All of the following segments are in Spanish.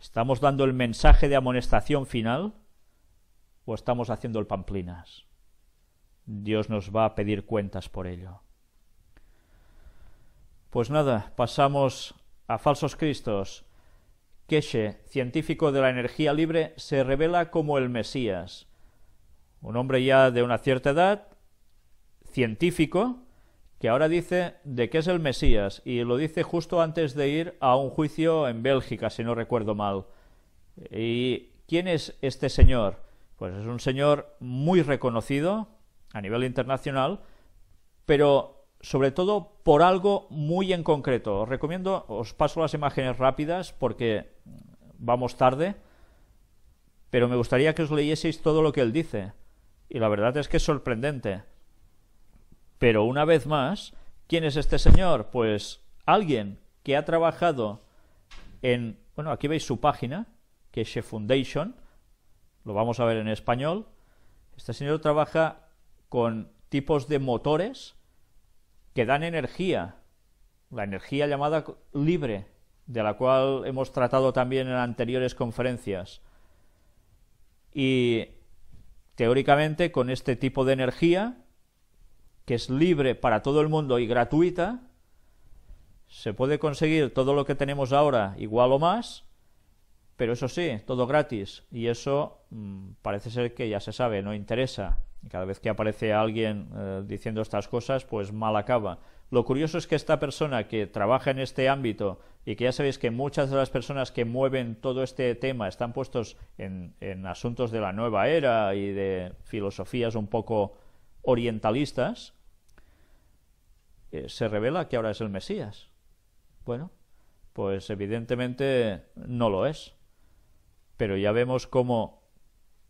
¿Estamos dando el mensaje de amonestación final o estamos haciendo el pamplinas? Dios nos va a pedir cuentas por ello. Pues nada, pasamos a falsos cristos. Keshe, científico de la energía libre, se revela como el Mesías. Un hombre ya de una cierta edad, científico, que ahora dice de que es el Mesías y lo dice justo antes de ir a un juicio en Bélgica, si no recuerdo mal. ¿Y quién es este señor? Pues es un señor muy reconocido a nivel internacional, pero sobre todo por algo muy en concreto. Os recomiendo, os paso las imágenes rápidas porque vamos tarde, pero me gustaría que os leyeseis todo lo que él dice. Y la verdad es que es sorprendente pero una vez más, ¿quién es este señor? Pues alguien que ha trabajado en, bueno, aquí veis su página, que es Foundation, lo vamos a ver en español. Este señor trabaja con tipos de motores que dan energía, la energía llamada libre, de la cual hemos tratado también en anteriores conferencias. Y teóricamente con este tipo de energía que es libre para todo el mundo y gratuita, se puede conseguir todo lo que tenemos ahora igual o más, pero eso sí, todo gratis. Y eso mm, parece ser que ya se sabe, no interesa. Cada vez que aparece alguien eh, diciendo estas cosas, pues mal acaba. Lo curioso es que esta persona que trabaja en este ámbito y que ya sabéis que muchas de las personas que mueven todo este tema están puestos en asuntos de la nueva era y de filosofías un poco orientalistas, eh, se revela que ahora es el Mesías. Bueno, pues evidentemente no lo es. Pero ya vemos cómo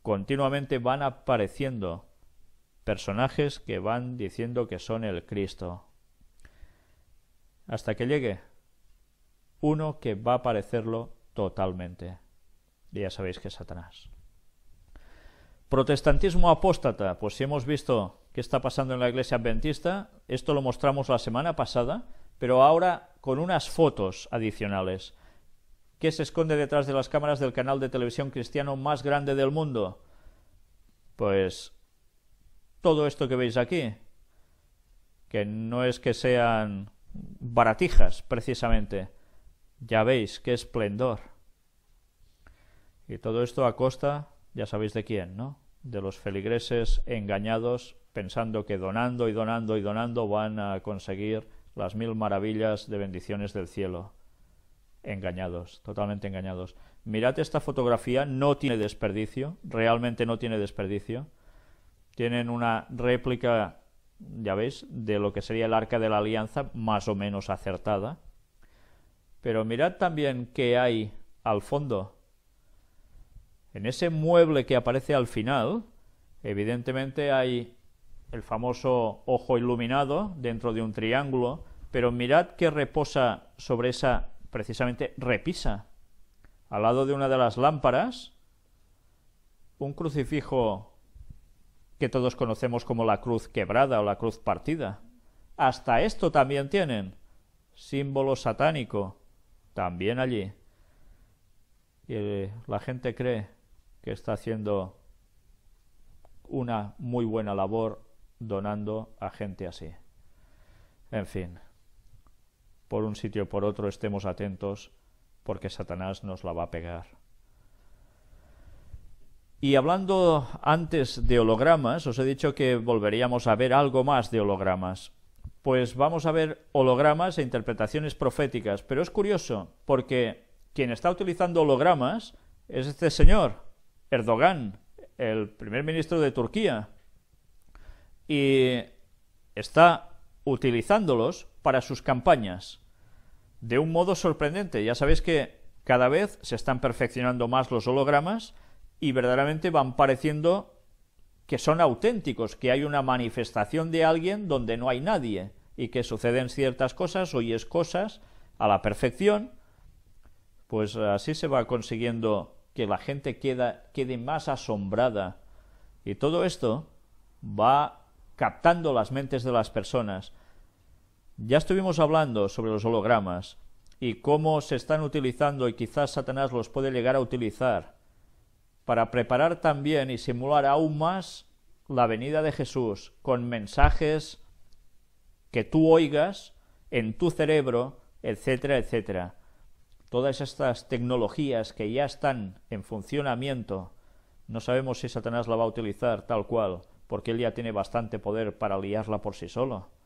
continuamente van apareciendo personajes que van diciendo que son el Cristo. Hasta que llegue uno que va a parecerlo totalmente. Y ya sabéis que es Satanás. Protestantismo apóstata, pues si hemos visto ¿Qué está pasando en la iglesia adventista. Esto lo mostramos la semana pasada, pero ahora con unas fotos adicionales. ¿Qué se esconde detrás de las cámaras del canal de televisión cristiano más grande del mundo? Pues todo esto que veis aquí, que no es que sean baratijas precisamente, ya veis qué esplendor. Y todo esto a costa, ya sabéis de quién, ¿no? De los feligreses engañados pensando que donando y donando y donando van a conseguir las mil maravillas de bendiciones del cielo. Engañados, totalmente engañados. Mirad esta fotografía, no tiene desperdicio, realmente no tiene desperdicio. Tienen una réplica, ya veis, de lo que sería el arca de la alianza, más o menos acertada. Pero mirad también qué hay al fondo. En ese mueble que aparece al final, evidentemente hay el famoso ojo iluminado dentro de un triángulo, pero mirad que reposa sobre esa, precisamente, repisa. Al lado de una de las lámparas, un crucifijo que todos conocemos como la cruz quebrada o la cruz partida. Hasta esto también tienen. Símbolo satánico. También allí. Y eh, la gente cree que está haciendo una muy buena labor donando a gente así. En fin, por un sitio o por otro estemos atentos porque Satanás nos la va a pegar. Y hablando antes de hologramas, os he dicho que volveríamos a ver algo más de hologramas. Pues vamos a ver hologramas e interpretaciones proféticas, pero es curioso porque quien está utilizando hologramas es este señor, Erdogan, el primer ministro de Turquía, y está utilizándolos para sus campañas de un modo sorprendente. Ya sabéis que cada vez se están perfeccionando más los hologramas y verdaderamente van pareciendo que son auténticos, que hay una manifestación de alguien donde no hay nadie y que suceden ciertas cosas, oyes cosas a la perfección, pues así se va consiguiendo que la gente queda, quede más asombrada. Y todo esto va captando las mentes de las personas. Ya estuvimos hablando sobre los hologramas y cómo se están utilizando y quizás Satanás los puede llegar a utilizar para preparar también y simular aún más la venida de Jesús con mensajes que tú oigas en tu cerebro, etcétera, etcétera. Todas estas tecnologías que ya están en funcionamiento, no sabemos si Satanás la va a utilizar tal cual, porque él ya tiene bastante poder para liarla por sí solo.